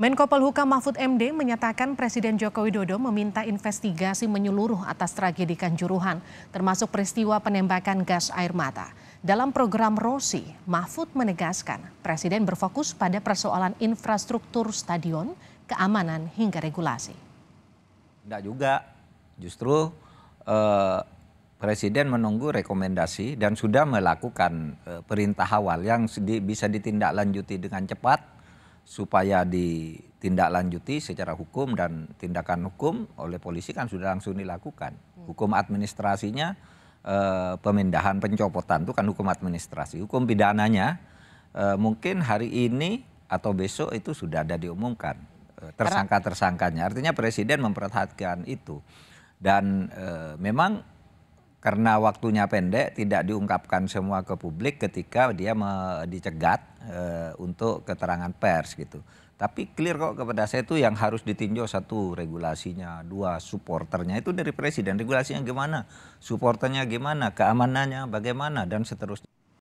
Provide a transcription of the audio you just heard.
Menko Polhukam Mahfud MD menyatakan Presiden Joko Widodo meminta investigasi menyeluruh atas tragedi Kanjuruhan, termasuk peristiwa penembakan gas air mata. Dalam program Rosi, Mahfud menegaskan Presiden berfokus pada persoalan infrastruktur stadion, keamanan hingga regulasi. Tidak juga, justru eh, Presiden menunggu rekomendasi dan sudah melakukan eh, perintah awal yang bisa ditindaklanjuti dengan cepat supaya ditindaklanjuti secara hukum dan tindakan hukum oleh polisi kan sudah langsung dilakukan. Hmm. Hukum administrasinya e, pemindahan pencopotan itu kan hukum administrasi. Hukum pidananya e, mungkin hari ini atau besok itu sudah ada diumumkan eh, tersangka-tersangkanya. Artinya presiden memperhatikan itu. Dan e, memang karena waktunya pendek tidak diungkapkan semua ke publik ketika dia dicegat e, untuk keterangan pers gitu. Tapi clear kok kepada saya itu yang harus ditinjau satu regulasinya, dua supporternya itu dari presiden. Regulasinya gimana, supporternya gimana, keamanannya bagaimana dan seterusnya.